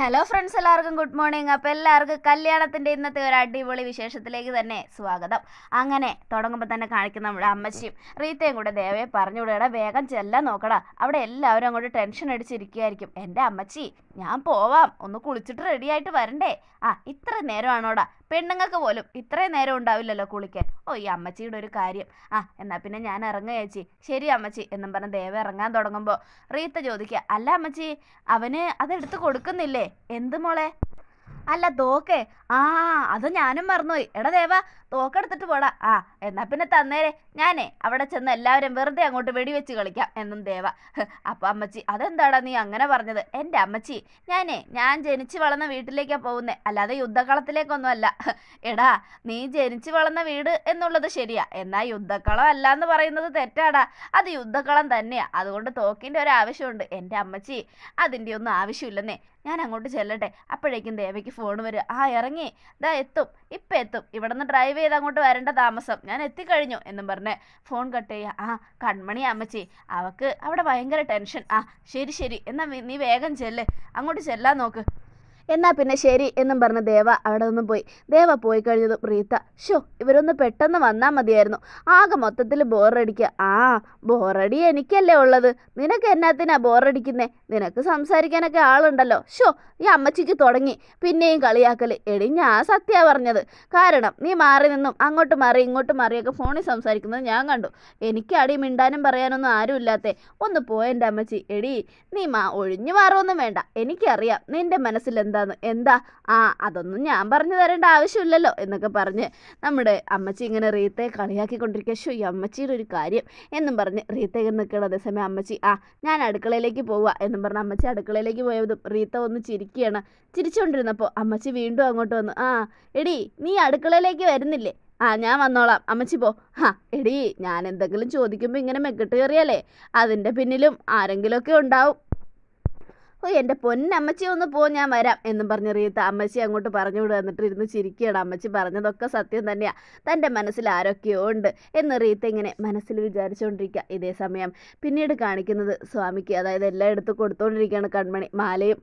hello friends എല്ലാവർക്കും good morning അപ്പോൾ എല്ലാവർക്കും കല്യാണത്തിൻ്റെ ഇന്നത്തെ ഒരു അടിപൊളി വിശേഷത്തിലേക്ക് തന്നെ സ്വാഗതം അങ്ങനെ തുടങ്ങുമ്പോൾ തന്നെ കാണിക്കുന്ന നമ്മുടെ അമ്മച്ചിയും റീത്തയും കൂടെ ദേവയെ പറഞ്ഞു വിടടാ വേഗം ചെല്ലാൻ നോക്കടാ അവിടെ എല്ലാവരും അങ്ങോട്ട് ടെൻഷൻ അടിച്ചിരിക്കുകയായിരിക്കും എൻ്റെ അമ്മച്ചി ഞാൻ പോവാം ഒന്ന് കുളിച്ചിട്ട് റെഡിയായിട്ട് വരണ്ടേ ആ ഇത്ര നേരമാണോടാ പെണ്ണുങ്ങൾക്ക് പോലും ഇത്രയും നേരം ഉണ്ടാവില്ലല്ലോ കുളിക്കാൻ ഓ ഈ അമ്മച്ചിയുടെ ഒരു കാര്യം ആ എന്നാൽ പിന്നെ ഞാൻ ഇറങ്ങുക ചേച്ചി ശരി അമ്മച്ചി എന്നും പറഞ്ഞ് ദേവ ഇറങ്ങാൻ തുടങ്ങുമ്പോൾ റീത്ത ചോദിക്കുക അല്ല അമ്മച്ചി അവന് അതെടുത്ത് കൊടുക്കുന്നില്ലേ എന്ത് മോളെ അല്ല തോക്കേ ആ അത് ഞാനും മറന്നുപോയി എടാ ദേവ തോക്കെടുത്തിട്ട് പോടാ ആ എന്നാ പിന്നെ തന്നേരെ ഞാനേ അവിടെ ചെന്ന് എല്ലാവരും വെറുതെ അങ്ങോട്ട് വെടിവെച്ച് കളിക്കാം എന്നും ദേവ അപ്പൊ അമ്മച്ചി അതെന്താടാ നീ അങ്ങനെ പറഞ്ഞത് എൻ്റെ അമ്മച്ചി ഞാനേ ഞാൻ ജനിച്ചു വളർന്ന വീട്ടിലേക്കാ പോകുന്നേ അല്ലാതെ യുദ്ധക്കളത്തിലേക്കൊന്നും അല്ല എടാ നീ ജനിച്ചു വളർന്ന വീട് എന്നുള്ളത് ശരിയാ എന്നാ യുദ്ധക്കളം അല്ല എന്ന് പറയുന്നത് തെറ്റാടാ അത് യുദ്ധക്കളം തന്നെയാ അതുകൊണ്ട് തോക്കിൻ്റെ ഒരു ആവശ്യമുണ്ട് എൻ്റെ അമ്മച്ചി അതിൻ്റെ ഒന്നും ആവശ്യമില്ലെന്നേ ഞാൻ അങ്ങോട്ട് ചെല്ലട്ടെ അപ്പോഴേക്കും ദേവയ്ക്ക് ഫോൺ വരും ആ ഇറങ്ങി ദാ എത്തും ഇപ്പൊ എത്തും ഇവിടെ നിന്ന് ഡ്രൈവ് ഡ്രൈവ് ചെയ്ത് അങ്ങോട്ട് വരേണ്ട താമസം ഞാൻ എത്തിക്കഴിഞ്ഞു എന്നും പറഞ്ഞ് ഫോൺ കട്ട് ചെയ്യുക ആ കൺമണി അമ്മച്ചി അവക്ക് അവിടെ ഭയങ്കര ടെൻഷൻ ആ ശരി ശരി എന്നാൽ നീ വേഗം ചെല്ല് അങ്ങോട്ട് ചെല്ലാൻ നോക്ക് എന്നാൽ പിന്നെ ശരി എന്നും പറഞ്ഞ ദേവ അവിടെ നിന്നും പോയി ദേവ പോയി കഴിഞ്ഞത് പ്രീത ഷോ ഇവരൊന്ന് പെട്ടെന്ന് വന്നാൽ മതിയായിരുന്നു ആകെ മൊത്തത്തിൽ ബോറടിക്കുക ആ ബോറടി എനിക്കല്ലേ ഉള്ളത് നിനക്ക് എന്നാത്തിനാ ബോറടിക്കുന്നേ നിനക്ക് സംസാരിക്കാനൊക്കെ ആളുണ്ടല്ലോ ഷോ ഈ അമ്മച്ചിക്ക് തുടങ്ങി പിന്നെയും കളിയാക്കൽ എടി ഞാൻ സത്യ പറഞ്ഞത് കാരണം നീ മാറി നിന്നും അങ്ങോട്ട് മാറി ഇങ്ങോട്ട് മാറിയൊക്കെ ഫോണിൽ സംസാരിക്കുന്നത് ഞാൻ കണ്ടു എനിക്ക് അടി മിണ്ടാനും പറയാനൊന്നും ആരുമില്ലാത്തേ ഒന്ന് പോയെൻ്റെ അമ്മച്ചി എടി നീ മാ ഒഴിഞ്ഞു മാറുമൊന്നും വേണ്ട എനിക്കറിയാം നിൻ്റെ മനസ്സിലെന്താ എന്താന്ന് എന്താ ആ അതൊന്നും ഞാൻ പറഞ്ഞു തരേണ്ട ആവശ്യമില്ലല്ലോ എന്നൊക്കെ പറഞ്ഞ് നമ്മുടെ അമ്മച്ചി ഇങ്ങനെ റീത്തയെ കളിയാക്കിക്കൊണ്ടിരിക്കുക ഷോ ഈ അമ്മച്ചിയുടെ ഒരു കാര്യം എന്നും പറഞ്ഞ് റീത്തയിൽ നിൽക്കണം അതേസമയം അമ്മച്ചി ആ ഞാൻ അടുക്കളയിലേക്ക് പോവുക എന്നും പറഞ്ഞ് അമ്മച്ചി അടുക്കളയിലേക്ക് പോയതും റീത്ത ഒന്ന് ചിരിക്കുകയാണ് ചിരിച്ചുകൊണ്ടിരുന്നപ്പോൾ അമ്മച്ചി വീണ്ടും അങ്ങോട്ട് വന്നു ആ എടി നീ അടുക്കളയിലേക്ക് വരുന്നില്ലേ ആ ഞാൻ വന്നോളാം അമ്മച്ചി പോ ഹാ എടി ഞാൻ എന്തെങ്കിലും ചോദിക്കുമ്പോൾ ഇങ്ങനെ മെക്കിട്ട് കയറിയാലേ അതിൻ്റെ പിന്നിലും ആരെങ്കിലുമൊക്കെ ഉണ്ടാവും ഓ എൻ്റെ പൊന്നമ്മച്ചി ഒന്ന് പോ ഞാൻ വരാം എന്നും പറഞ്ഞ റീത്ത അമ്മച്ചി അങ്ങോട്ട് പറഞ്ഞു വിടുക എന്നിട്ട് ഇരുന്ന് ചിരിക്കുകയാണ് അമ്മച്ചി പറഞ്ഞതൊക്കെ സത്യം തന്നെയാണ് തൻ്റെ മനസ്സിൽ ആരൊക്കെയോ ഉണ്ട് എന്ന് റീത്ത ഇങ്ങനെ മനസ്സിൽ വിചാരിച്ചുകൊണ്ടിരിക്കുക ഇതേ സമയം പിന്നീട് കാണിക്കുന്നത് സ്വാമിക്ക് അതായത് എല്ലായിടത്തും കൊടുത്തുകൊണ്ടിരിക്കുകയാണ് കൺമണി മാലയും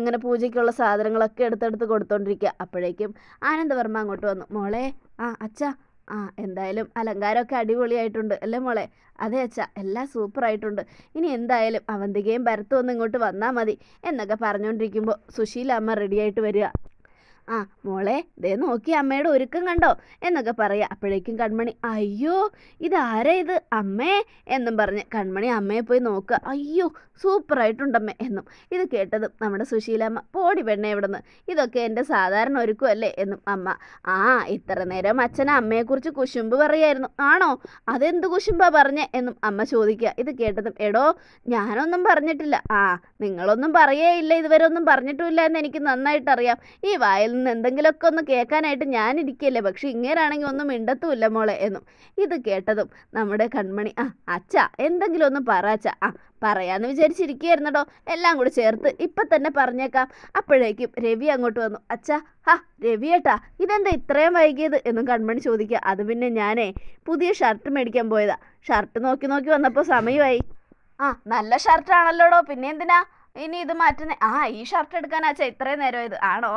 ഇങ്ങനെ പൂജയ്ക്കുള്ള സാധനങ്ങളൊക്കെ എടുത്തെടുത്ത് കൊടുത്തുകൊണ്ടിരിക്കുക അപ്പോഴേക്കും ആനന്ദവർമ്മ അങ്ങോട്ട് വന്നു മോളെ ആ അച്ഛാ ആ എന്തായാലും അലങ്കാരമൊക്കെ അടിപൊളിയായിട്ടുണ്ട് അല്ലേ മോളെ അതെ അച്ഛ എല്ലാം സൂപ്പറായിട്ടുണ്ട് ഇനി എന്തായാലും അവന്തികയും ഭരത്തും ഒന്ന് ഇങ്ങോട്ട് വന്നാൽ മതി എന്നൊക്കെ പറഞ്ഞുകൊണ്ടിരിക്കുമ്പോൾ സുശീല അമ്മ റെഡിയായിട്ട് വരിക ആ മോളെ ദേ നോക്കി അമ്മയുടെ ഒരുക്കം കണ്ടോ എന്നൊക്കെ പറയുക അപ്പോഴേക്കും കൺമണി അയ്യോ ഇതാരാ ഇത് അമ്മേ എന്നും പറഞ്ഞ് കൺമണി അമ്മയെ പോയി നോക്കുക അയ്യോ സൂപ്പറായിട്ടുണ്ടമ്മേ എന്നും ഇത് കേട്ടതും നമ്മുടെ സുശീലമ്മ പോടി പെണ്ണെ ഇവിടെ നിന്ന് ഇതൊക്കെ എൻ്റെ സാധാരണ ഒരുക്കുമല്ലേ എന്നും അമ്മ ആ ഇത്ര നേരം അച്ഛൻ അമ്മയെക്കുറിച്ച് കുശുമ്പ് പറയായിരുന്നു ആണോ അതെന്ത് കുശുമ്പാ പറഞ്ഞേ എന്നും അമ്മ ചോദിക്കുക ഇത് കേട്ടതും എടോ ഞാനൊന്നും പറഞ്ഞിട്ടില്ല ആ നിങ്ങളൊന്നും പറയേയില്ല ഇതുവരെ ഒന്നും പറഞ്ഞിട്ടുമില്ല എന്ന് എനിക്ക് നന്നായിട്ടറിയാം ഈ വായിൽ നിന്ന് എന്തെങ്കിലുമൊക്കെ ഒന്ന് കേൾക്കാനായിട്ട് ഞാനിരിക്കല്ലേ പക്ഷെ ഇങ്ങേരാണെങ്കിൽ ഒന്നും മിണ്ടത്തുമില്ല മോളെ എന്നും ഇത് കേട്ടതും നമ്മുടെ കൺമണി ആ അച്ഛ എന്തെങ്കിലും ഒന്ന് പറ അച്ഛ ആ പറയാന്ന് വിചാരിച്ചിരിക്കുകയായിരുന്നടോ എല്ലാം കൂടി ചേർത്ത് ഇപ്പൊ തന്നെ പറഞ്ഞേക്കാം അപ്പോഴേക്കും രവി അങ്ങോട്ട് വന്നു അച്ഛാ ഹാ രവിയേട്ടാ ഇതെന്താ ഇത്രയും വൈകിയത് എന്നും കൺമണി ചോദിക്കുക അത് പിന്നെ ഞാനേ പുതിയ ഷർട്ട് മേടിക്കാൻ പോയതാ ഷർട്ട് നോക്കി നോക്കി വന്നപ്പോൾ സമയമായി ആ നല്ല ഷർട്ടാണല്ലോടോ പിന്നെ എന്തിനാ ഇനി ഇത് മാറ്റുന്ന ആ ഈ ഷർട്ട് അച്ഛാ ഇത്രയും ഇത് ആണോ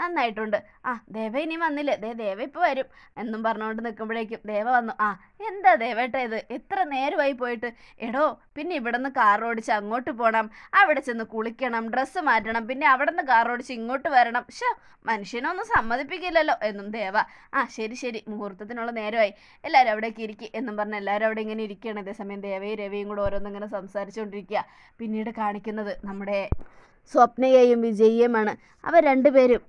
നന്നായിട്ടുണ്ട് ആ ദേവ ഇനി വന്നില്ല ദേ ദേവ ഇപ്പോൾ വരും എന്നും പറഞ്ഞുകൊണ്ട് നിൽക്കുമ്പോഴേക്കും ദേവ വന്നു ആ എന്താ ദേവേട്ട ഇത് ഇത്ര നേരമായി പോയിട്ട് എടോ പിന്നെ ഇവിടെ നിന്ന് കാർ ഓടിച്ച് അങ്ങോട്ട് പോകണം അവിടെ ചെന്ന് കുളിക്കണം ഡ്രസ്സ് മാറ്റണം പിന്നെ അവിടെ നിന്ന് കാർ ഓടിച്ച് ഇങ്ങോട്ട് വരണം ഷോ മനുഷ്യനൊന്നും സമ്മതിപ്പിക്കില്ലല്ലോ എന്നും ദേവ ആ ശരി ശരി മുഹൂർത്തത്തിനുള്ള നേരമായി എല്ലാവരും അവിടേക്ക് ഇരിക്കും എന്നും പറഞ്ഞ് എല്ലാവരും അവിടെ ഇങ്ങനെ ഇരിക്കുകയാണ് അതേസമയം ദേവയും രവിയും കൂടെ ഓരോന്നിങ്ങനെ സംസാരിച്ചുകൊണ്ടിരിക്കുക പിന്നീട് കാണിക്കുന്നത് നമ്മുടെ നമ്മുടെ സ്വപ്നയെയും വിജയിയുമാണ് അവർ രണ്ടുപേരും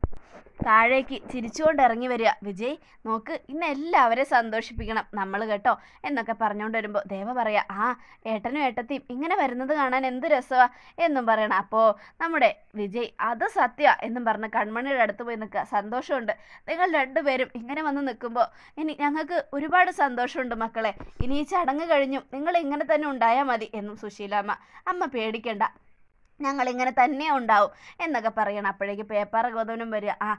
താഴേക്ക് ചിരിച്ചുകൊണ്ട് ഇറങ്ങി വരിക വിജയ് നോക്ക് ഇന്ന് എല്ലാവരെ സന്തോഷിപ്പിക്കണം നമ്മൾ കേട്ടോ എന്നൊക്കെ പറഞ്ഞുകൊണ്ട് വരുമ്പോൾ ദേവ പറയാ ആ ഏട്ടനും ഏട്ടത്തിയും ഇങ്ങനെ വരുന്നത് കാണാൻ എന്ത് രസമാ എന്നും പറയണം അപ്പോൾ നമ്മുടെ വിജയ് അത് സത്യ എന്നും പറഞ്ഞ് കൺമണിയുടെ അടുത്ത് പോയി നിൽക്കുക സന്തോഷമുണ്ട് നിങ്ങൾ രണ്ടുപേരും ഇങ്ങനെ വന്ന് നിൽക്കുമ്പോൾ ഇനി ഞങ്ങൾക്ക് ഒരുപാട് സന്തോഷമുണ്ട് മക്കളെ ഇനി ഈ ചടങ്ങ് കഴിഞ്ഞും നിങ്ങൾ ഇങ്ങനെ തന്നെ ഉണ്ടായാൽ മതി എന്നും സുശീലാമ്മ അമ്മ പേടിക്കണ്ട ഇങ്ങനെ തന്നെ ഉണ്ടാവും എന്നൊക്കെ പറയണം അപ്പോഴേക്ക് പേപ്പർ ഗോതമ്പനും വരിക ആ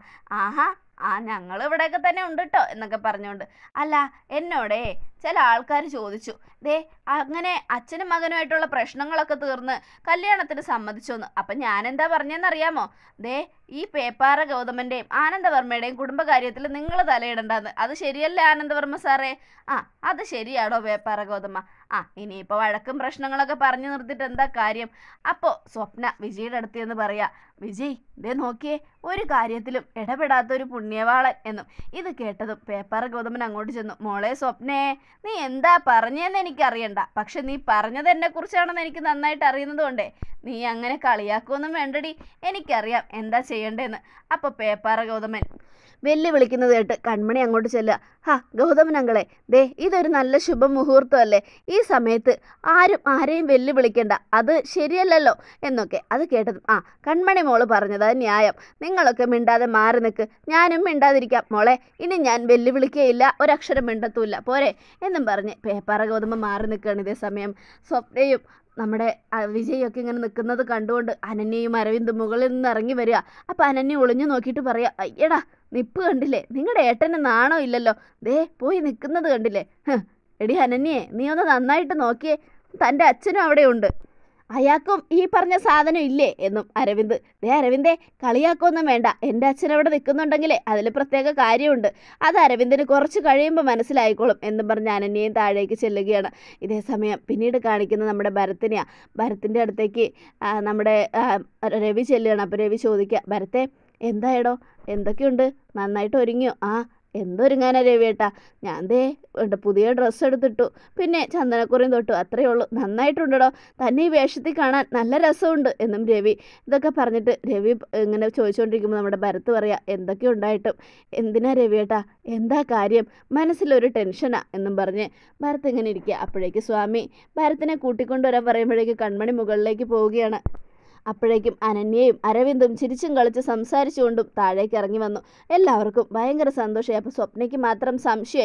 ആഹാ ആ ഞങ്ങൾ ഇവിടെയൊക്കെ തന്നെ ഉണ്ട് കേട്ടോ എന്നൊക്കെ പറഞ്ഞുകൊണ്ട് അല്ല എന്നോടേ ചില ആൾക്കാർ ചോദിച്ചു ദേ അങ്ങനെ അച്ഛനും മകനുമായിട്ടുള്ള പ്രശ്നങ്ങളൊക്കെ തീർന്ന് കല്യാണത്തിന് സമ്മതിച്ചോന്ന് അപ്പം എന്താ പറഞ്ഞെന്നറിയാമോ ദേ ഈ പേപ്പാറ ഗൗതമൻ്റെയും ആനന്ദവർമ്മയുടെയും കുടുംബകാര്യത്തിൽ നിങ്ങൾ തലയിടണ്ടെന്ന് അത് ശരിയല്ലേ ആനന്ദവർമ്മ സാറേ ആ അത് ശരിയാണോ പേപ്പാറ ഗൗതമ ആ ഇനിയിപ്പോൾ വഴക്കും പ്രശ്നങ്ങളൊക്കെ പറഞ്ഞു നിർത്തിയിട്ട് എന്താ കാര്യം അപ്പോൾ സ്വപ്ന വിജയുടെ അടുത്ത് എന്ന് പറയാ വിജയ് ഇതേ നോക്കിയേ ഒരു കാര്യത്തിലും ഇടപെടാത്ത ഒരു പുണ്യവാളൻ എന്നും ഇത് കേട്ടതും പേപ്പർ ഗൗതമൻ അങ്ങോട്ട് ചെന്നു മോളെ സ്വപ്നേ നീ എന്താ പറഞ്ഞതെന്ന് എനിക്കറിയണ്ട പക്ഷെ നീ പറഞ്ഞത് കുറിച്ചാണെന്ന് എനിക്ക് നന്നായിട്ട് അറിയുന്നതുകൊണ്ടേ നീ അങ്ങനെ കളിയാക്കുമെന്നും വേണ്ടടി എനിക്കറിയാം എന്താ ചെയ്യണ്ടേന്ന് അപ്പോൾ പേപ്പർ ഗൗതമൻ വിളിക്കുന്നത് കേട്ട് കൺമണി അങ്ങോട്ട് ചെല്ലുക ഹാ ഗൗതമൻ അങ്കളെ ദേ ഇതൊരു നല്ല ശുഭമുഹൂർത്തമല്ലേ ഈ ഈ സമയത്ത് ആരും ആരെയും വെല്ലുവിളിക്കേണ്ട അത് ശരിയല്ലല്ലോ എന്നൊക്കെ അത് കേട്ടതും ആ കൺമണി മോള് പറഞ്ഞത് ന്യായം നിങ്ങളൊക്കെ മിണ്ടാതെ മാറി നിൽക്ക് ഞാനും മിണ്ടാതിരിക്കാം മോളെ ഇനി ഞാൻ വെല്ലുവിളിക്കുകയില്ല ഒരക്ഷരം മിണ്ടത്തൂല്ല പോരെ എന്നും പറഞ്ഞ് പേപ്പാറ ഗോതമ്പ് മാറി നിൽക്കുകയാണ് ഇതേ സമയം സ്വപ്നയും നമ്മുടെ വിജയൊക്കെ ഇങ്ങനെ നിൽക്കുന്നത് കണ്ടുകൊണ്ട് അനന്യയും അരവിന്ദും മുകളിൽ നിന്ന് ഇറങ്ങി വരിക അപ്പം അനന്യ ഒളിഞ്ഞു നോക്കിയിട്ട് പറയാ അയ്യടാ നിപ്പ് കണ്ടില്ലേ നിങ്ങളുടെ ഏട്ടന് നാണോ ഇല്ലല്ലോ ദേ പോയി നിൽക്കുന്നത് കണ്ടില്ലേ എടി ഹനന്യേ നീ ഒന്ന് നന്നായിട്ട് നോക്കിയേ തൻ്റെ അച്ഛനും അവിടെയുണ്ട് അയാൾക്കും ഈ പറഞ്ഞ സാധനം ഇല്ലേ എന്നും അരവിന്ദ് ദേ അരവിന്ദേ കളിയാക്കൊന്നും വേണ്ട എൻ്റെ അച്ഛൻ അവിടെ നിൽക്കുന്നുണ്ടെങ്കിലേ അതിൽ പ്രത്യേക കാര്യമുണ്ട് അത് അരവിന്ദിന് കുറച്ച് കഴിയുമ്പോൾ മനസ്സിലായിക്കോളും എന്നും പറഞ്ഞ് അനന്യയും താഴേക്ക് ചെല്ലുകയാണ് ഇതേ സമയം പിന്നീട് കാണിക്കുന്നത് നമ്മുടെ ഭരത്തിനെയാണ് ഭരത്തിൻ്റെ അടുത്തേക്ക് നമ്മുടെ രവി ചെല്ലുകയാണ് അപ്പോൾ രവി ചോദിക്കുക ഭരത്തെ എന്തായടോ എന്തൊക്കെയുണ്ട് നന്നായിട്ട് ഒരുങ്ങിയോ ആ എന്തൊരുങ്ങാനാ രവിയേട്ടാ ഞാൻ ദേ പുതിയ ഡ്രസ്സ് എടുത്തിട്ടു പിന്നെ ചന്ദനക്കുറിയും തൊട്ടു അത്രയേ ഉള്ളൂ നന്നായിട്ടുണ്ടോ തന്നെ ഈ വേഷത്തിൽ കാണാൻ നല്ല രസമുണ്ട് എന്നും രവി ഇതൊക്കെ പറഞ്ഞിട്ട് രവി ഇങ്ങനെ ചോദിച്ചുകൊണ്ടിരിക്കുമ്പോൾ നമ്മുടെ ഭരത്ത് പറയാം എന്തൊക്കെ ഉണ്ടായിട്ടും എന്തിനാ രവിയേട്ടാ എന്താ കാര്യം മനസ്സിലൊരു ടെൻഷനാ എന്നും പറഞ്ഞ് ഭരത് ഇങ്ങനെ ഇരിക്കുക അപ്പോഴേക്ക് സ്വാമി ഭരത്തിനെ കൂട്ടിക്കൊണ്ടുവരാൻ പറയുമ്പോഴേക്ക് കൺമണി മുകളിലേക്ക് പോവുകയാണ് അപ്പോഴേക്കും അനന്യയും അരവിന്ദും ചിരിച്ചും കളിച്ച് സംസാരിച്ചുകൊണ്ടും താഴേക്ക് ഇറങ്ങി വന്നു എല്ലാവർക്കും ഭയങ്കര സന്തോഷമായി അപ്പോൾ സ്വപ്നയ്ക്ക് മാത്രം സംശയമായി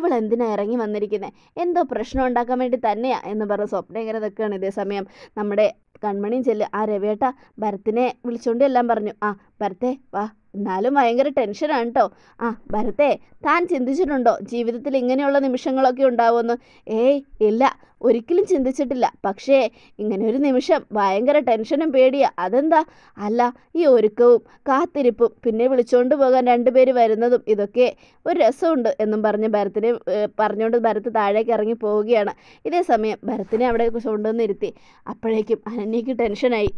ഇവൾ എന്തിനാ ഇറങ്ങി വന്നിരിക്കുന്നത് എന്തോ പ്രശ്നം ഉണ്ടാക്കാൻ വേണ്ടി തന്നെയാ എന്ന് പറഞ്ഞ് സ്വപ്ന ഇങ്ങനെ നിൽക്കുകയാണ് ഇതേ സമയം നമ്മുടെ കൺമണിയും ചെല്ല് ആ രവിയേട്ട ഭരത്തിനെ വിളിച്ചുകൊണ്ട് എല്ലാം പറഞ്ഞു ആ ഭരത്തെ വാ എന്നാലും ഭയങ്കര ടെൻഷനാണ് കേട്ടോ ആ ഭരത്തെ താൻ ചിന്തിച്ചിട്ടുണ്ടോ ജീവിതത്തിൽ ഇങ്ങനെയുള്ള നിമിഷങ്ങളൊക്കെ ഉണ്ടാവുമെന്ന് ഏയ് ഇല്ല ഒരിക്കലും ചിന്തിച്ചിട്ടില്ല പക്ഷേ ഇങ്ങനെ ഒരു നിമിഷം ഭയങ്കര ടെൻഷനും പേടിയാ അതെന്താ അല്ല ഈ ഒരുക്കവും കാത്തിരിപ്പും പിന്നെ വിളിച്ചുകൊണ്ട് പോകാൻ രണ്ടുപേര് വരുന്നതും ഇതൊക്കെ ഒരു രസമുണ്ട് എന്നും പറഞ്ഞ് ഭരത്തിനെ പറഞ്ഞുകൊണ്ട് ഭരത്ത് താഴേക്ക് ഇറങ്ങി പോവുകയാണ് ഇതേ സമയം ഭരത്തിനെ അവിടെ കൊണ്ടുവന്നിരുത്തി അപ്പോഴേക്കും അനന്യയ്ക്ക് ടെൻഷനായി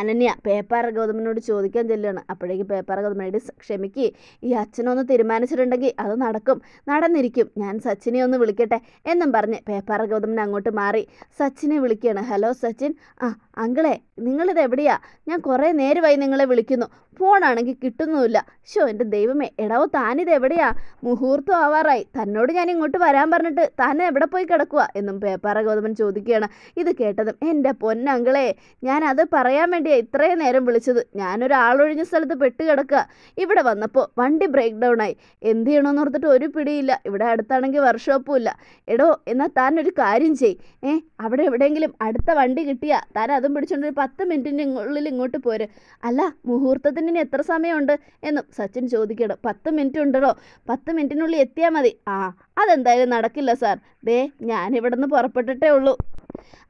അനന്യ പേപ്പാറ ഗൗതമനോട് ചോദിക്കാൻ ചെല്ലുകയാണ് അപ്പോഴേക്കും പേപ്പാറ ഗൗതമനോട് ക്ഷമിക്ക് ഈ അച്ഛനൊന്ന് തീരുമാനിച്ചിട്ടുണ്ടെങ്കിൽ അത് നടക്കും നടന്നിരിക്കും ഞാൻ സച്ചിനെ ഒന്ന് വിളിക്കട്ടെ എന്നും പറഞ്ഞ് പേപ്പാറ ഗൗതമൻ അങ്ങോട്ട് മാറി സച്ചിനെ വിളിക്കുകയാണ് ഹലോ സച്ചിൻ ആ അങ്കിളെ നിങ്ങളിത് എവിടെയാ ഞാൻ കുറേ നേരമായി നിങ്ങളെ വിളിക്കുന്നു ഫോണാണെങ്കിൽ കിട്ടുന്നുമില്ല ഷോ എൻ്റെ ദൈവമേ എടാവോ താനിത് എവിടെയാ മുഹൂർത്തം ആവാറായി തന്നോട് ഞാൻ ഇങ്ങോട്ട് വരാൻ പറഞ്ഞിട്ട് താനെ എവിടെ പോയി കിടക്കുക എന്നും പേപ്പാറ ഗൗതമൻ ചോദിക്കുകയാണ് ഇത് കേട്ടതും എൻ്റെ പൊന്നങ്കളെ ഞാൻ അത് പറയാൻ വേണ്ടിയാ ഇത്രയും നേരം വിളിച്ചത് ഞാനൊരാളൊഴിഞ്ഞ സ്ഥലത്ത് പെട്ട് കിടക്കുക ഇവിടെ വന്നപ്പോൾ വണ്ടി ബ്രേക്ക് ഡൗൺ ആയി എന്ത് ചെയ്യണമെന്ന് ഓർത്തിട്ട് ഒരു പിടിയില്ല ഇവിടെ അടുത്താണെങ്കിൽ വർക്ക്ഷോപ്പും ഇല്ല എടോ എന്നാൽ താൻ ഒരു കാര്യം ചെയ് ഏ അവിടെ എവിടെയെങ്കിലും അടുത്ത വണ്ടി കിട്ടിയാൽ താൻ അതും പിടിച്ചുകൊണ്ട് ഒരു പത്ത് മിനിറ്റിൻ്റെ ഉള്ളിൽ ഇങ്ങോട്ട് പോര് അല്ല മുഹൂർത്തത്തിൽ അതിന് എത്ര സമയമുണ്ട് എന്നും സച്ചിൻ ചോദിക്കണം പത്ത് മിനിറ്റ് ഉണ്ടോ പത്ത് മിനിറ്റിനുള്ളിൽ എത്തിയാൽ മതി ആ അതെന്തായാലും നടക്കില്ല സാർ ദേ ഞാനിവിടെ നിന്ന് പുറപ്പെട്ടിട്ടേ ഉള്ളൂ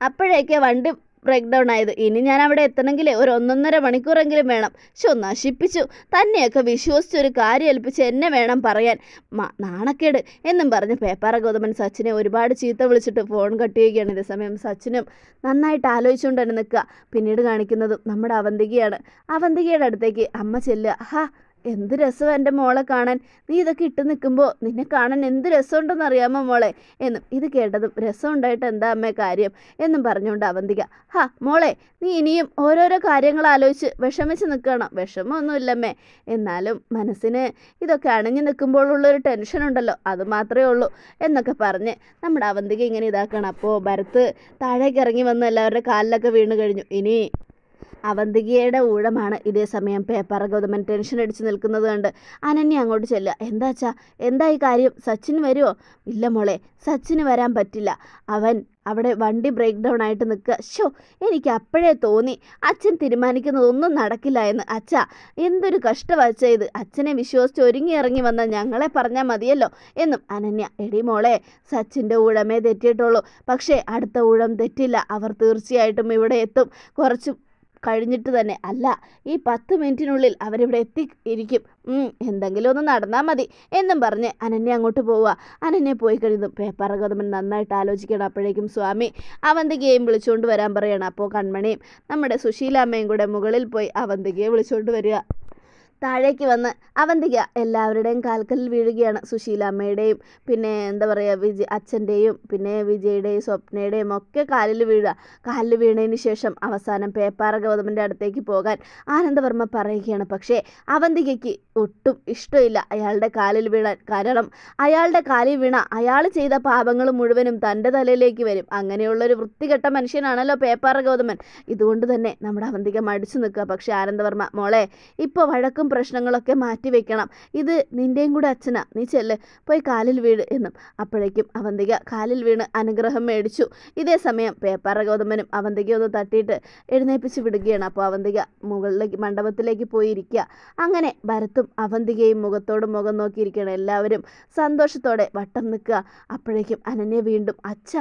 അപ്പോഴേക്കേ വണ്ടി ബ്രേക്ക് ഡൗൺ ആയത് ഇനി ഞാൻ അവിടെ എത്തണമെങ്കിൽ ഒരു ഒന്നൊന്നര മണിക്കൂറെങ്കിലും വേണം ശോ നശിപ്പിച്ചു തന്നെയൊക്കെ വിശ്വസിച്ചൊരു കാര്യം ഏൽപ്പിച്ച് എന്നെ വേണം പറയാൻ നാണക്കേട് എന്നും പറഞ്ഞ് പേപ്പാറ ഗോതമൻ സച്ചിനെ ഒരുപാട് ചീത്ത വിളിച്ചിട്ട് ഫോൺ കട്ട് ചെയ്യുകയാണ് സമയം സച്ചിനും നന്നായിട്ട് ആലോചിച്ചുകൊണ്ട് തന്നെ നിൽക്കുക പിന്നീട് കാണിക്കുന്നത് നമ്മുടെ അവന്തികയാണ് അവന്തികയുടെ അടുത്തേക്ക് അമ്മ ചെല്ലുക ഹാ എന്ത് രസം എൻ്റെ മോളെ കാണാൻ നീ ഇതൊക്കെ ഇട്ട് നിൽക്കുമ്പോൾ നിന്നെ കാണാൻ എന്ത് രസമുണ്ടെന്ന് അറിയാമോ മോളെ എന്നും ഇത് കേട്ടതും ഉണ്ടായിട്ട് എന്താ അമ്മേ കാര്യം എന്നും പറഞ്ഞുകൊണ്ട് അവന്തിക ഹാ മോളെ നീ ഇനിയും ഓരോരോ കാര്യങ്ങൾ ആലോചിച്ച് വിഷമിച്ച് നിൽക്കണം വിഷമമൊന്നുമില്ലമ്മേ എന്നാലും മനസ്സിന് ഇതൊക്കെ അണിഞ്ഞു നിൽക്കുമ്പോഴുള്ളൊരു ടെൻഷൻ ഉണ്ടല്ലോ അത് മാത്രമേ ഉള്ളൂ എന്നൊക്കെ പറഞ്ഞ് നമ്മുടെ അവന്തിക ഇങ്ങനെ ഇതാക്കണം അപ്പോൾ ഭരത്ത് താഴേക്ക് ഇറങ്ങി വന്ന് എല്ലാവരുടെ കാലിലൊക്കെ വീണ് കഴിഞ്ഞു ഇനി അവന്തികയുടെ ഊഴമാണ് ഇതേ സമയം പേപ്പർ ഗൗതമൻ ടെൻഷൻ അടിച്ച് നിൽക്കുന്നത് കണ്ട് അനന്യ അങ്ങോട്ട് ചെല്ലുക എന്താച്ചാ എന്താ ഈ കാര്യം സച്ചിൻ വരുമോ ഇല്ല മോളെ സച്ചിന് വരാൻ പറ്റില്ല അവൻ അവിടെ വണ്ടി ബ്രേക്ക് ഡൗൺ ആയിട്ട് നിൽക്കുക ഷോ എനിക്ക് അപ്പോഴേ തോന്നി അച്ഛൻ തീരുമാനിക്കുന്നതൊന്നും നടക്കില്ല എന്ന് അച്ഛ എന്തൊരു കഷ്ടവച്ച ഇത് അച്ഛനെ വിശ്വസിച്ച് ഒരുങ്ങി ഇറങ്ങി വന്ന ഞങ്ങളെ പറഞ്ഞാൽ മതിയല്ലോ എന്നും അനന്യ എടി മോളെ സച്ചിൻ്റെ ഊഴമേ തെറ്റിയിട്ടുള്ളൂ പക്ഷേ അടുത്ത ഊഴം തെറ്റില്ല അവർ തീർച്ചയായിട്ടും ഇവിടെ എത്തും കുറച്ച് കഴിഞ്ഞിട്ട് തന്നെ അല്ല ഈ പത്ത് മിനിറ്റിനുള്ളിൽ അവരിവിടെ എത്തിയിരിക്കും എന്തെങ്കിലും ഒന്ന് നടന്നാൽ മതി എന്നും പറഞ്ഞ് അനന്യ അങ്ങോട്ട് പോവുക അനന്യ പോയി കഴിയുന്നു പേപ്പറഗതമൻ നന്നായിട്ട് ആലോചിക്കണം അപ്പോഴേക്കും സ്വാമി അവന്തികയെയും വിളിച്ചുകൊണ്ട് വരാൻ പറയണം അപ്പോൾ കൺമണിയും നമ്മുടെ സുശീലാമ്മയും കൂടെ മുകളിൽ പോയി അവന്തികയെ വിളിച്ചുകൊണ്ട് വരിക താഴേക്ക് വന്ന് അവന്തിക എല്ലാവരുടെയും കാൽക്കല്ലിൽ വീഴുകയാണ് സുശീലാമ്മയുടെയും പിന്നെ എന്താ പറയുക വിജയ് അച്ഛൻ്റെയും പിന്നെ വിജയുടെയും സ്വപ്നയുടെയും ഒക്കെ കാലിൽ വീഴുക കാലിൽ വീണതിന് ശേഷം അവസാനം പേപ്പാറ ഗൗതമൻ്റെ അടുത്തേക്ക് പോകാൻ ആനന്ദവർമ്മ പറയുകയാണ് പക്ഷേ അവന്തികയ്ക്ക് ഒട്ടും ഇഷ്ടമില്ല അയാളുടെ കാലിൽ വീഴാൻ കാരണം അയാളുടെ കാലിൽ വീണ അയാൾ ചെയ്ത പാപങ്ങൾ മുഴുവനും തൻ്റെ തലയിലേക്ക് വരും അങ്ങനെയുള്ള ഒരു വൃത്തികെട്ട മനുഷ്യനാണല്ലോ പേപ്പാറ ഗൗതമൻ ഇതുകൊണ്ട് തന്നെ നമ്മുടെ അവന്തിക മടിച്ചു നിൽക്കുക പക്ഷേ ആനന്ദവർമ്മ മോളെ ഇപ്പോൾ വഴക്കും പ്രശ്നങ്ങളൊക്കെ മാറ്റിവെക്കണം ഇത് നിൻ്റെയും കൂടെ അച്ഛനാ നീ ചെല്ല് പോയി കാലിൽ വീട് എന്നും അപ്പോഴേക്കും അവന്തിക കാലിൽ വീണ് അനുഗ്രഹം മേടിച്ചു ഇതേ സമയം പേപ്പാറ ഗൗതമനും അവന്തിക ഒന്ന് തട്ടിയിട്ട് എഴുന്നേപ്പിച്ച് വിടുകയാണ് അപ്പോൾ അവന്തിക മുകളിലേക്ക് മണ്ഡപത്തിലേക്ക് പോയിരിക്കുക അങ്ങനെ ഭരത്ത് ഭരതും അവന്തികയും മുഖത്തോട് മുഖം നോക്കിയിരിക്കണം എല്ലാവരും സന്തോഷത്തോടെ വട്ടം നിൽക്കുക അപ്പോഴേക്കും അനന്യ വീണ്ടും അച്ഛ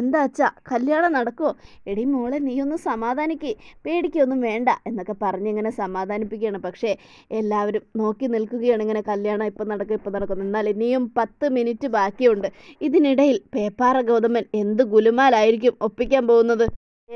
എന്താ അച്ഛ കല്യാണം നടക്കുമോ എടി മോളെ നീയൊന്ന് സമാധാനിക്ക് പേടിക്കൊന്നും വേണ്ട എന്നൊക്കെ പറഞ്ഞിങ്ങനെ സമാധാനിപ്പിക്കുകയാണ് പക്ഷേ എല്ലാവരും നോക്കി നിൽക്കുകയാണ് ഇങ്ങനെ കല്യാണം ഇപ്പം നടക്കും ഇപ്പം നടക്കുന്നു എന്നാൽ ഇനിയും പത്ത് മിനിറ്റ് ബാക്കിയുണ്ട് ഇതിനിടയിൽ പേപ്പാറ ഗൗതമൻ എന്ത് ഗുലുമാലായിരിക്കും ഒപ്പിക്കാൻ പോകുന്നത്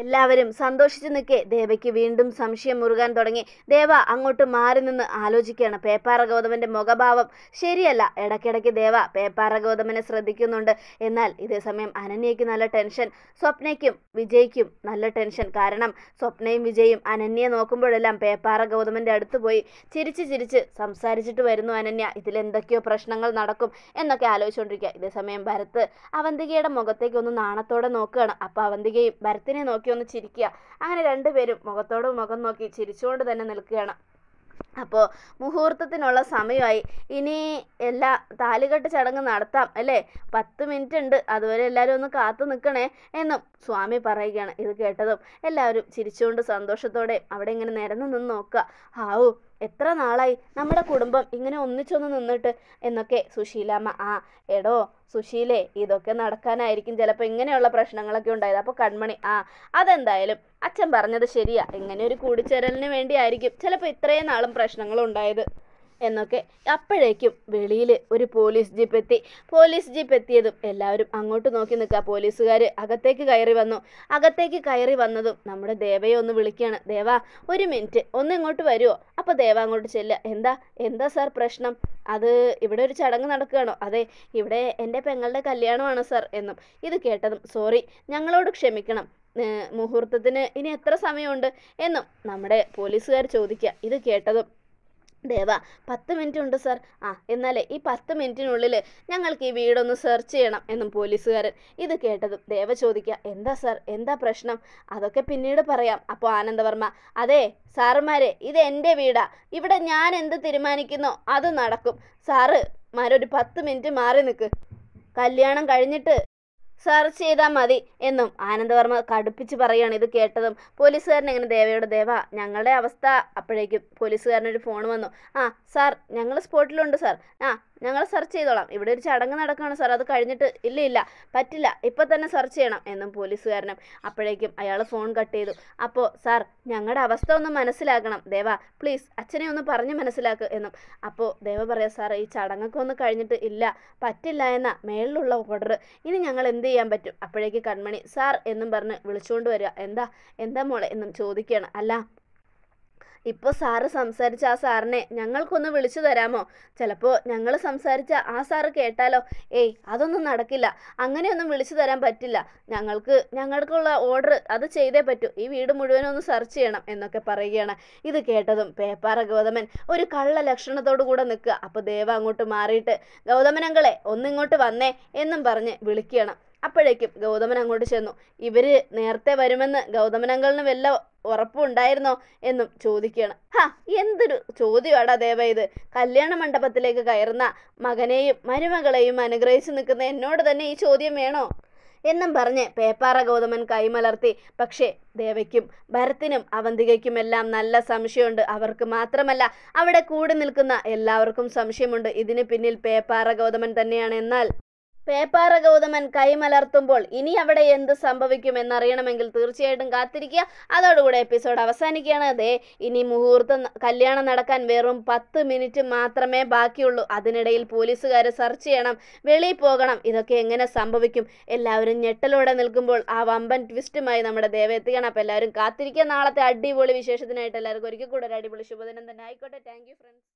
എല്ലാവരും സന്തോഷിച്ചു നിൽക്കെ ദേവയ്ക്ക് വീണ്ടും സംശയം മുറുകാൻ തുടങ്ങി ദേവ അങ്ങോട്ട് മാറി നിന്ന് ആലോചിക്കുകയാണ് പേപ്പാറ ഗൗതമന്റെ മുഖഭാവം ശരിയല്ല ഇടയ്ക്കിടയ്ക്ക് ദേവ പേപ്പാറ ഗൗതമനെ ശ്രദ്ധിക്കുന്നുണ്ട് എന്നാൽ ഇതേ സമയം അനന്യയ്ക്ക് നല്ല ടെൻഷൻ സ്വപ്നയ്ക്കും വിജയ്ക്കും നല്ല ടെൻഷൻ കാരണം സ്വപ്നയും വിജയും അനന്യയെ നോക്കുമ്പോഴെല്ലാം പേപ്പാറ ഗൗതമന്റെ അടുത്ത് പോയി ചിരിച്ച് ചിരിച്ച് സംസാരിച്ചിട്ട് വരുന്നു അനന്യ ഇതിലെന്തൊക്കെയോ പ്രശ്നങ്ങൾ നടക്കും എന്നൊക്കെ ആലോചിച്ചുകൊണ്ടിരിക്കുക ഇതേ സമയം ഭരത് അവന്തികയുടെ മുഖത്തേക്ക് ഒന്ന് നാണത്തോടെ നോക്കുകയാണ് അപ്പോൾ അവന്തികയും ഭരത്തിനെ നോക്കി നോക്കി ഒന്ന് ചിരിക്കുക അങ്ങനെ രണ്ടുപേരും മുഖത്തോട് മുഖം നോക്കി ചിരിച്ചുകൊണ്ട് തന്നെ നിൽക്കുകയാണ് അപ്പോൾ മുഹൂർത്തത്തിനുള്ള സമയമായി ഇനി എല്ലാ താലികെട്ട് ചടങ്ങ് നടത്താം അല്ലേ പത്ത് മിനിറ്റ് ഉണ്ട് അതുവരെ എല്ലാവരും ഒന്ന് കാത്തു നിൽക്കണേ എന്നും സ്വാമി പറയുകയാണ് ഇത് കേട്ടതും എല്ലാവരും ചിരിച്ചുകൊണ്ട് സന്തോഷത്തോടെ അവിടെ ഇങ്ങനെ നിരന്ന് നിന്ന് നോക്കുക ഹാവൂ എത്ര നാളായി നമ്മുടെ കുടുംബം ഇങ്ങനെ ഒന്നിച്ചൊന്ന് നിന്നിട്ട് എന്നൊക്കെ സുശീലാമ്മ ആ എടോ സുശീലേ ഇതൊക്കെ നടക്കാനായിരിക്കും ചിലപ്പോൾ ഇങ്ങനെയുള്ള പ്രശ്നങ്ങളൊക്കെ ഉണ്ടായത് അപ്പോൾ കൺമണി ആ അതെന്തായാലും അച്ഛൻ പറഞ്ഞത് ശരിയാ ഇങ്ങനെ ഒരു കൂടിച്ചേരലിന് വേണ്ടിയായിരിക്കും ചിലപ്പോൾ ഇത്രയും നാളും പ്രശ്നങ്ങളുണ്ടായത് എന്നൊക്കെ അപ്പോഴേക്കും വെളിയിൽ ഒരു പോലീസ് ജീപ്പ് എത്തി പോലീസ് ജീപ്പ് എത്തിയതും എല്ലാവരും അങ്ങോട്ട് നോക്കി നിൽക്കുക പോലീസുകാർ അകത്തേക്ക് കയറി വന്നു അകത്തേക്ക് കയറി വന്നതും നമ്മുടെ ദേവയെ ഒന്ന് വിളിക്കുകയാണ് ദേവ ഒരു മിനിറ്റ് ഒന്ന് ഇങ്ങോട്ട് വരുമോ അപ്പോൾ ദേവ അങ്ങോട്ട് ചെല്ലുക എന്താ എന്താ സാർ പ്രശ്നം അത് ഇവിടെ ഒരു ചടങ്ങ് നടക്കുകയാണോ അതെ ഇവിടെ എൻ്റെ പെങ്ങളുടെ കല്യാണമാണ് സാർ എന്നും ഇത് കേട്ടതും സോറി ഞങ്ങളോട് ക്ഷമിക്കണം മുഹൂർത്തത്തിന് ഇനി എത്ര സമയമുണ്ട് എന്നും നമ്മുടെ പോലീസുകാർ ചോദിക്കുക ഇത് കേട്ടതും ദേവ പത്ത് മിനിറ്റ് ഉണ്ട് സാർ ആ എന്നാലേ ഈ പത്ത് മിനിറ്റിനുള്ളിൽ ഞങ്ങൾക്ക് ഈ വീടൊന്ന് സെർച്ച് ചെയ്യണം എന്നും പോലീസുകാരൻ ഇത് കേട്ടതും ദേവ ചോദിക്കുക എന്താ സാർ എന്താ പ്രശ്നം അതൊക്കെ പിന്നീട് പറയാം അപ്പോൾ ആനന്ദവർമ്മ അതെ സാറുമാരെ ഇത് എൻ്റെ വീടാ ഇവിടെ ഞാൻ എന്ത് തീരുമാനിക്കുന്നു അത് നടക്കും സാറ് മാരൊരു പത്ത് മിനിറ്റ് മാറി നിൽക്ക് കല്യാണം കഴിഞ്ഞിട്ട് സെർച്ച് ചെയ്താൽ മതി എന്നും ആനന്ദവർമ്മ കടുപ്പിച്ച് പറയുകയാണ് ഇത് കേട്ടതും പോലീസുകാരൻ എങ്ങനെ ദേവയുടെ ദേവ ഞങ്ങളുടെ അവസ്ഥ അപ്പോഴേക്കും പോലീസുകാരനൊരു ഫോൺ വന്നു ആ സാർ ഞങ്ങൾ സ്പോട്ടിലുണ്ട് സാർ ആ ഞങ്ങൾ സെർച്ച് ചെയ്തോളാം ഇവിടെ ഒരു ചടങ്ങ് നടക്കുകയാണ് സാർ അത് കഴിഞ്ഞിട്ട് ഇല്ല ഇല്ല പറ്റില്ല ഇപ്പം തന്നെ സെർച്ച് ചെയ്യണം എന്നും പോലീസുകാരനും അപ്പോഴേക്കും അയാൾ ഫോൺ കട്ട് ചെയ്തു അപ്പോൾ സാർ ഞങ്ങളുടെ അവസ്ഥ ഒന്ന് മനസ്സിലാക്കണം ദേവ പ്ലീസ് അച്ഛനെ ഒന്ന് പറഞ്ഞ് മനസ്സിലാക്ക് എന്നും അപ്പോൾ ദേവ പറയാം സാർ ഈ ചടങ്ങൊക്കെ ഒന്ന് കഴിഞ്ഞിട്ട് ഇല്ല പറ്റില്ല എന്ന മേളിലുള്ള ഓർഡർ ഇനി ഞങ്ങൾ എന്ത് ചെയ്യാൻ പറ്റും അപ്പോഴേക്ക് കൺമണി സാർ എന്നും പറഞ്ഞ് വിളിച്ചുകൊണ്ട് വരിക എന്താ എന്താ മോളെ എന്നും ചോദിക്കുകയാണ് അല്ല ഇപ്പോൾ സാറ് സംസാരിച്ച ആ സാറിനെ ഞങ്ങൾക്കൊന്ന് വിളിച്ചു തരാമോ ചിലപ്പോൾ ഞങ്ങൾ സംസാരിച്ച ആ സാറ് കേട്ടാലോ ഏയ് അതൊന്നും നടക്കില്ല അങ്ങനെയൊന്നും വിളിച്ചു തരാൻ പറ്റില്ല ഞങ്ങൾക്ക് ഞങ്ങൾക്കുള്ള ഓർഡർ അത് ചെയ്തേ പറ്റൂ ഈ വീട് മുഴുവനും ഒന്ന് സെർച്ച് ചെയ്യണം എന്നൊക്കെ പറയുകയാണ് ഇത് കേട്ടതും പേപ്പാറ ഗൗതമൻ ഒരു കള്ള ലക്ഷണത്തോടുകൂടെ കൂടെ നിൽക്കുക അപ്പോൾ ദേവ അങ്ങോട്ട് മാറിയിട്ട് ഗൗതമനങ്ങളെ ഒന്നിങ്ങോട്ട് വന്നേ എന്നും പറഞ്ഞ് വിളിക്കണം അപ്പോഴേക്കും ഗൗതമൻ അങ്ങോട്ട് ചെന്നു ഇവര് നേരത്തെ വരുമെന്ന് ഗൗതമനങ്ങളിന് വല്ല ഉറപ്പുണ്ടായിരുന്നോ എന്നും ചോദിക്കുകയാണ് ഹാ എന്തൊരു ചോദ്യമാടാ ദേവ ഇത് കല്യാണ മണ്ഡപത്തിലേക്ക് കയറുന്ന മകനെയും മരുമകളെയും അനുഗ്രഹിച്ചു നിൽക്കുന്ന എന്നോട് തന്നെ ഈ ചോദ്യം വേണോ എന്നും പറഞ്ഞ് പേപ്പാറ ഗൗതമൻ കൈമലർത്തി പക്ഷേ ദേവയ്ക്കും ഭരത്തിനും അവന്തികയ്ക്കുമെല്ലാം നല്ല സംശയമുണ്ട് അവർക്ക് മാത്രമല്ല അവിടെ കൂടി നിൽക്കുന്ന എല്ലാവർക്കും സംശയമുണ്ട് ഇതിന് പിന്നിൽ പേപ്പാറ ഗൗതമൻ തന്നെയാണ് എന്നാൽ പേപ്പാറ ഗൗതമൻ കൈമലർത്തുമ്പോൾ ഇനി അവിടെ എന്ത് സംഭവിക്കും എന്നറിയണമെങ്കിൽ തീർച്ചയായിട്ടും കാത്തിരിക്കുക അതോടുകൂടെ എപ്പിസോഡ് അവസാനിക്കുകയാണ് അതെ ഇനി മുഹൂർത്തം കല്യാണം നടക്കാൻ വെറും പത്ത് മിനിറ്റ് മാത്രമേ ബാക്കിയുള്ളൂ അതിനിടയിൽ പോലീസുകാർ സെർച്ച് ചെയ്യണം വെളിയിൽ പോകണം ഇതൊക്കെ എങ്ങനെ സംഭവിക്കും എല്ലാവരും ഞെട്ടലോടെ നിൽക്കുമ്പോൾ ആ വമ്പൻ ട്വിസ്റ്റുമായി നമ്മുടെ എത്തിക്കണം അപ്പോൾ എല്ലാവരും കാത്തിരിക്കുക നാളത്തെ അടിപൊളി വിശേഷത്തിനായിട്ട് എല്ലാവർക്കും ഒരിക്കൽ കൂടെ ഒരു അടിപൊളി ശുഭദിനം തന്നെ ആയിക്കോട്ടെ താങ്ക് ഫ്രണ്ട്സ്